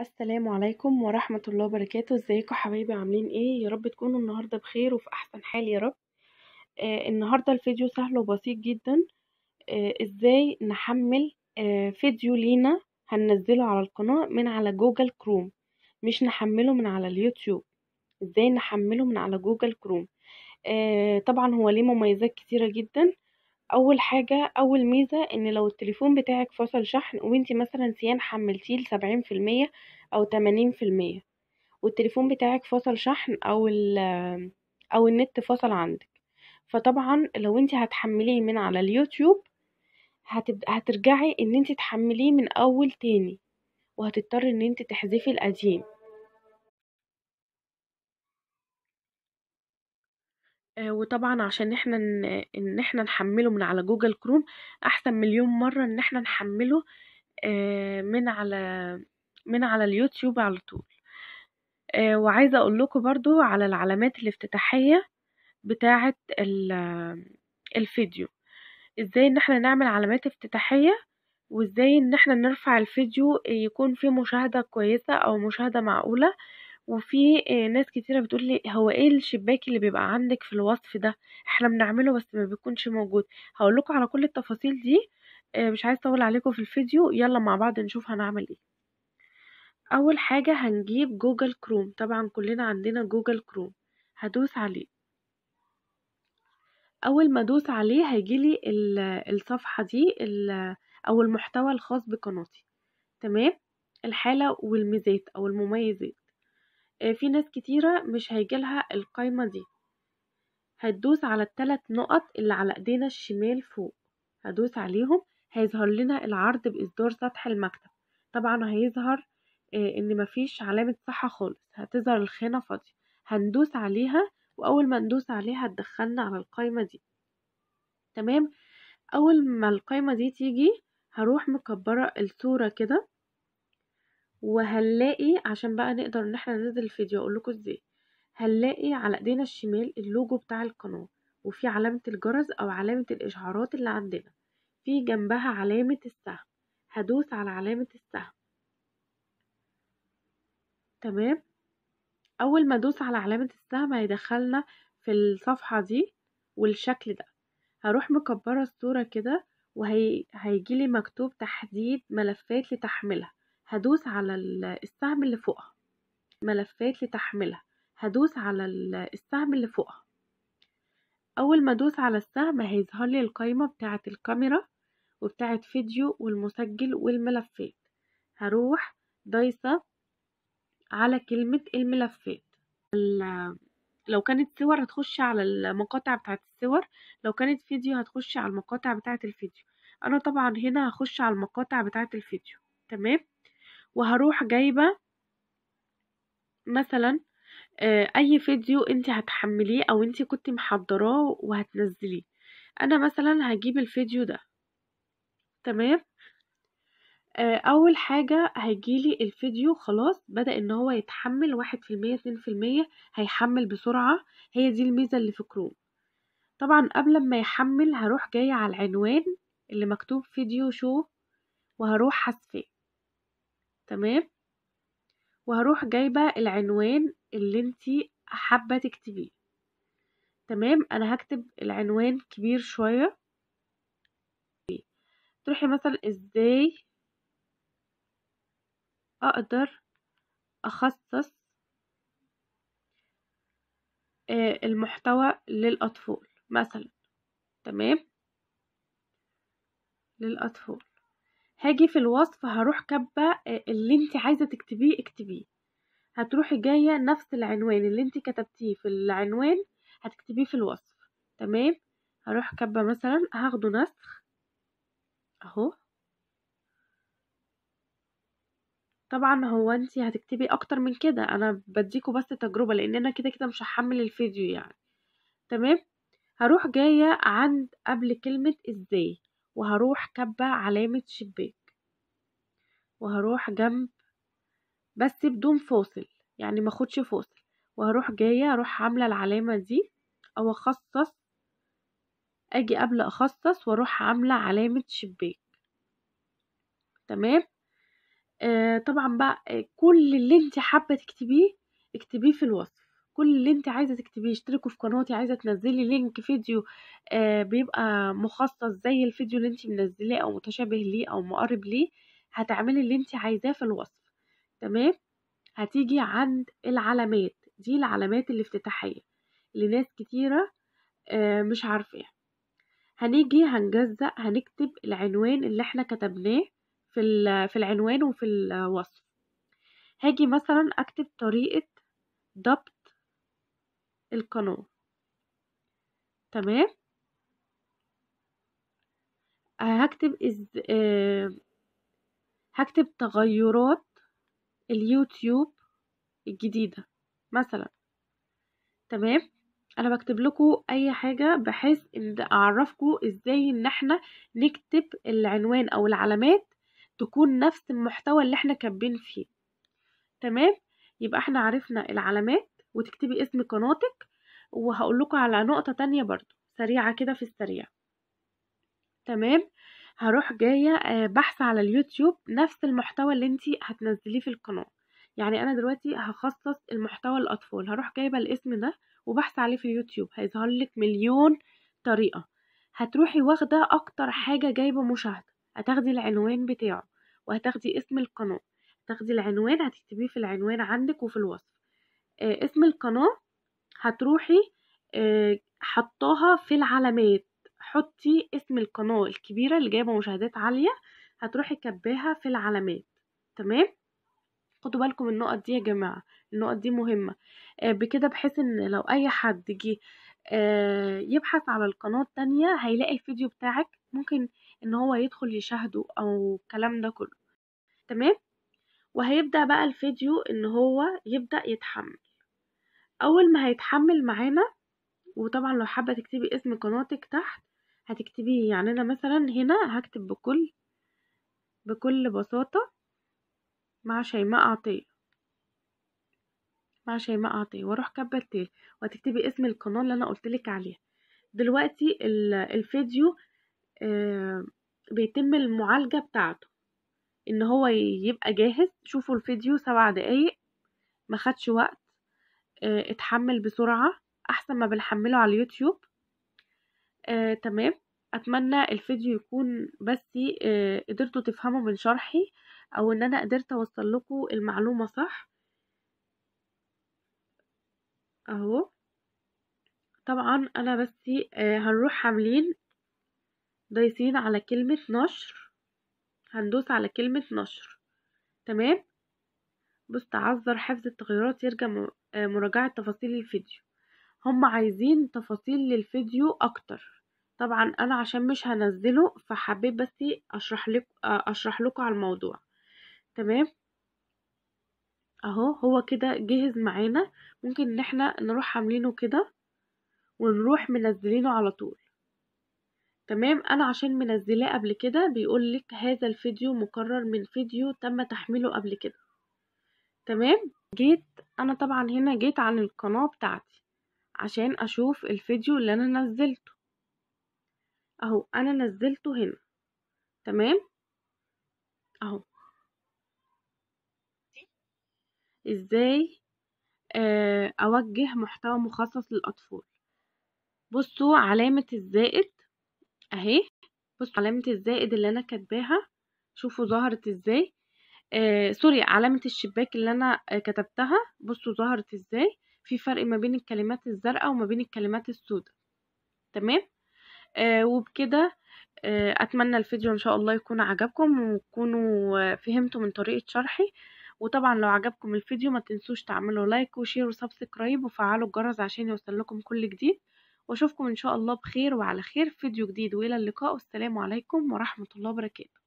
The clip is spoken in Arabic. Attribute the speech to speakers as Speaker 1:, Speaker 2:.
Speaker 1: السلام عليكم ورحمة الله وبركاته ازيكم حبايبي عاملين ايه يا رب تكونوا النهاردة بخير وفي احسن حال يا رب آه النهاردة الفيديو سهل وبسيط جدا آه ازاي نحمل آه فيديو لينا هننزله على القناة من على جوجل كروم مش نحمله من على اليوتيوب ازاي نحمله من على جوجل كروم آه طبعا هو ليه مميزات كتيرة جدا آه اول حاجة اول ميزة ان لو التليفون بتاعك فصل شحن وانتي مثلا سيان حملتيه لسبعين في المية او تمانين في المية والتليفون بتاعك فصل شحن او ال او النت فصل عندك فطبعا لو انتي هتحمليه من على اليوتيوب هتبد... هترجعي ان انتي تحمليه من اول تاني وهتضطري ان انتي تحذفي القديم آه، وطبعا عشان احنا ان احنا نحمله من على جوجل كروم احسن مليون مرة ان احنا نحمله آه، من على من على اليوتيوب على طول آه، وعايزة اقول لكم برضو على العلامات الافتتاحية بتاعة الفيديو ازاي ان احنا نعمل علامات افتتاحية وازاي ان احنا نرفع الفيديو يكون فيه مشاهدة كويسة او مشاهدة معقولة وفي آه، ناس كتيرة بتقولي هو ايه الشباك اللي بيبقى عندك في الوصف ده احنا بنعمله بس ما بيكونش موجود هقولكوا على كل التفاصيل دي آه، مش عايز اطول عليكم في الفيديو يلا مع بعض نشوف هنعمل ايه اول حاجة هنجيب جوجل كروم طبعا كلنا عندنا جوجل كروم هدوس عليه اول ما ادوس عليه هيجيلي الصفحة دي او المحتوى الخاص بقناتي تمام الحالة والميزات او المميزات آه، في ناس كتيرة مش هيجيلها القايمة دي هتدوس على التلات نقط اللي على ايدينا الشمال فوق هدوس عليهم هيظهر لنا العرض بإصدار سطح المكتب طبعا هيظهر آه، ان مفيش علامة صح خالص هتظهر الخانة فاضية هندوس عليها واول ما ندوس عليها هتدخلنا على القايمة دي تمام اول ما القايمة دي تيجي هروح مكبرة الصورة كده وهنلاقي عشان بقى نقدر ان احنا ننزل الفيديو اقول لكم ازاي هنلاقي على ايدينا الشمال اللوجو بتاع القناه وفي علامه الجرس او علامه الاشعارات اللي عندنا في جنبها علامه السهم هدوس على علامه السهم تمام اول ما ادوس على علامه السهم هيدخلنا في الصفحه دي والشكل ده هروح مكبره الصوره كده وهيجيلي مكتوب تحديد ملفات لتحميلها هدوس على السهم اللي فوقها ملفات لتحميلها هدوس على السهم اللي فوقها اول ما ادوس على السهم هيظهر لي القائمه بتاعه الكاميرا وبتاعه فيديو والمسجل والملفات هروح دايسه على كلمه الملفات لو كانت صور هتخش على المقاطع بتاعه الصور لو كانت فيديو هتخش على المقاطع بتاعه الفيديو انا طبعا هنا هخش على المقاطع بتاعه الفيديو تمام وهروح جايبة مثلا آه، اي فيديو انت هتحمليه او انت كنت محضراه وهتنزليه انا مثلا هجيب الفيديو ده تمام آه، اول حاجة هيجيلي الفيديو خلاص بدأ ان هو يتحمل واحد في المية اتنين في المية هيحمل بسرعة هي دي الميزة اللي في كروم طبعا قبل ما يحمل هروح جاية على العنوان اللي مكتوب فيديو شو وهروح حذفاه تمام وهروح جايبة العنوان اللي انتي حابة تكتبيه تمام انا هكتب العنوان كبير شوية تروحي مثلا ازاي اقدر اخصص آه، المحتوى للاطفال مثلا تمام للاطفال هاجي في الوصف هروح كبه آه، اللي انت عايزه تكتبيه اكتبيه هتروحي جايه نفس العنوان اللي انت كتبتيه في العنوان هتكتبيه في الوصف تمام هروح كبه مثلا هاخده نسخ اهو طبعا هو انت هتكتبي اكتر من كده انا بديكوا بس تجربه لان انا كده كده مش هحمل الفيديو يعني تمام هروح جايه عند قبل كلمه ازاي وهروح كبة علامة شباك وهروح جنب بس بدون فاصل يعني ماخدش فاصل وهروح جاية اروح عاملة العلامة دي او اخصص اجي قبل اخصص واروح عاملة علامة شباك تمام آه طبعا بقى آه، كل اللي انت حابة تكتبيه اكتبيه في الوصف كل اللي انت عايزه تكتبيه اشتركوا في قناتي عايزه تنزلي لينك فيديو آه بيبقى مخصص زي الفيديو اللي انت منزلاه او متشابه ليه او مقرب ليه هتعملي اللي انت عايزاه في الوصف تمام هتيجي عند العلامات دي العلامات الافتتاحيه لناس كتيره آه مش عارفاها هنيجي هنجزأ هنكتب العنوان اللي احنا كتبناه في في العنوان وفي الوصف هاجي مثلا اكتب طريقه ضبط القناة تمام هكتب إز... آه... هكتب تغيرات اليوتيوب الجديدة مثلا تمام انا بكتب لكم اي حاجة بحيث ان اعرفكم ازاي ان احنا نكتب العنوان او العلامات تكون نفس المحتوى اللي احنا كاتبين فيه تمام يبقى احنا عرفنا العلامات وتكتبي اسم قناتك وهقول لكم على نقطة تانية برضو سريعة كده في السريع تمام هروح جاية آه، بحث على اليوتيوب نفس المحتوى اللي انتي هتنزليه في القناة يعني انا دلوقتي هخصص المحتوى الاطفال هروح جايبة الاسم ده وبحث عليه في اليوتيوب هيظهر لك مليون طريقة هتروحي واخدة اكتر حاجة جايبة مشاهدة هتاخدي العنوان بتاعه وهتاخدي اسم القناة هتاخدي العنوان هتكتبيه في العنوان عندك وفي الوصف آه، اسم القناة هتروحي آه، حطاها في العلامات حطي اسم القناة الكبيرة اللي جايبة مشاهدات عالية هتروحي كباها في العلامات تمام خدوا بالكم النقط دي يا جماعة النقط دي مهمة آه، بكده بحيث ان لو اي حد جه يبحث على القناة التانية هيلاقي الفيديو بتاعك ممكن ان هو يدخل يشاهده او الكلام ده كله تمام وهيبدأ بقى الفيديو ان هو يبدأ يتحمل اول ما هيتحمل معانا وطبعا لو حابه تكتبي اسم قناتك تحت هتكتبي يعني انا مثلا هنا هكتب بكل بكل بساطه مع شيماء عطيه مع شيماء عطيه واروح كبه التيل وهتكتبي اسم القناه اللي انا قلتلك عليها دلوقتي الفيديو آه، بيتم المعالجه بتاعته ان هو يبقى جاهز شوفوا الفيديو سبع دقايق ما خدش وقت آه، اتحمل بسرعة احسن ما بنحمله على اليوتيوب آه، تمام اتمنى الفيديو يكون بس آه، قدرتوا تفهموا من شرحي او ان انا قدرت اوصل لكم المعلومة صح اهو طبعا انا بس آه، هنروح عاملين دايسين على كلمة نشر هندوس على كلمة نشر تمام بص تعذر حفظ التغيرات يرجع آه، مراجعة تفاصيل الفيديو هم عايزين تفاصيل للفيديو أكتر طبعا أنا عشان مش هنزله فحبيت بس أشرح لك آه، أشرح لكم على الموضوع تمام أهو هو كده جهز معانا ممكن إن احنا نروح عاملينه كده ونروح منزلينه على طول تمام انا عشان منزلاه قبل كده بيقولك هذا الفيديو مكرر من فيديو تم تحميله قبل كده تمام جيت انا طبعا هنا جيت عن القناة بتاعتي عشان اشوف الفيديو اللي انا نزلته اهو انا نزلته هنا تمام اهو ازاي آه، اوجه محتوى مخصص للاطفال بصوا علامة الزائد اهي بصوا علامة الزائد اللي انا كاتباها شوفوا ظهرت ازاي آه سوري علامة الشباك اللي أنا آه كتبتها بصوا ظهرت ازاي في فرق ما بين الكلمات الزرقاء وما بين الكلمات السوداء تمام آه وبكده آه أتمنى الفيديو إن شاء الله يكون عجبكم وتكونوا آه فهمتوا من طريقة شرحي وطبعا لو عجبكم الفيديو ما تنسوش تعملوا لايك وشير وسبسكرايب وفعلوا الجرس عشان يوصلكم كل جديد واشوفكم ان شاء الله بخير وعلى خير في فيديو جديد والى اللقاء والسلام عليكم ورحمه الله وبركاته